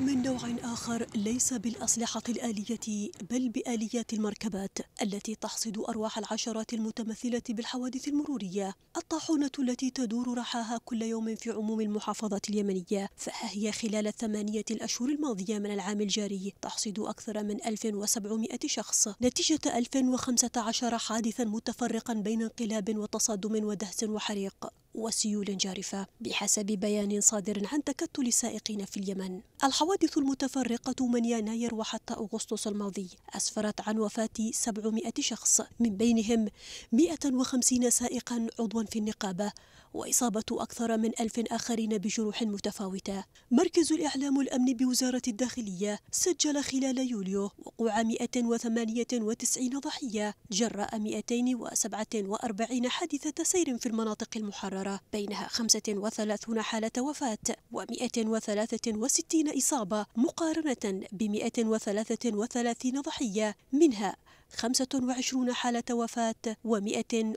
من نوع آخر ليس بالأسلحة الآلية بل بآليات المركبات التي تحصد أرواح العشرات المتمثلة بالحوادث المرورية الطاحونة التي تدور رحاها كل يوم في عموم المحافظة اليمنية فها هي خلال الثمانية الأشهر الماضية من العام الجاري تحصد أكثر من 1700 شخص نتيجة 1015 حادثا متفرقا بين انقلاب وتصادم ودهس وحريق وسيول جارفة بحسب بيان صادر عن تكتل سائقين في اليمن الحوادث المتفرقة من يناير وحتى أغسطس الماضي أسفرت عن وفاة 700 شخص من بينهم 150 سائقا عضوا في النقابة وإصابة أكثر من ألف آخرين بجروح متفاوتة مركز الإعلام الأمني بوزارة الداخلية سجل خلال يوليو وقوع 198 ضحية جراء 247 حادثة سير في المناطق المحررة عشرة بينها 35 حالة وفاة و163 إصابة مقارنة ب 133 ضحية منها 25 حالة وفاة و108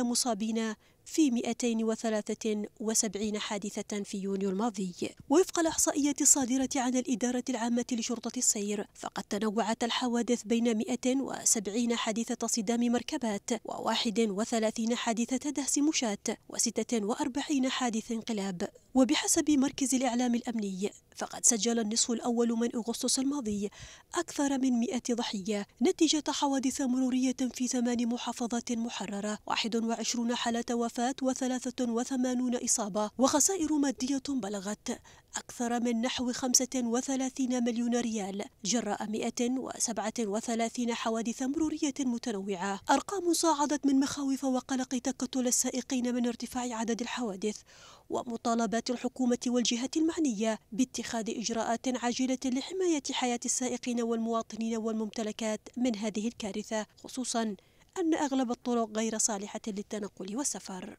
مصابين في 273 حادثة في يونيو الماضي وفق الإحصائية الصادرة عن الإدارة العامة لشرطة السير فقد تنوعت الحوادث بين 170 حادثة صدام مركبات و31 حادثة دهس مشاة و46 حادث انقلاب وبحسب مركز الإعلام الأمني فقد سجل النصف الأول من أغسطس الماضي أكثر من 100 ضحية نتيجة حوادث مرورية في ثمان محافظات محررة 21 حالة وفاة وفاة و83 إصابة وخسائر مادية بلغت أكثر من نحو 35 مليون ريال جراء 137 حوادث مرورية متنوعة أرقام صاعدت من مخاوف وقلق تكتل السائقين من ارتفاع عدد الحوادث ومطالبات الحكومة والجهات المعنية باتخاذ إجراءات عاجلة لحماية حياة السائقين والمواطنين والممتلكات من هذه الكارثة خصوصا أن أغلب الطرق غير صالحة للتنقل والسفر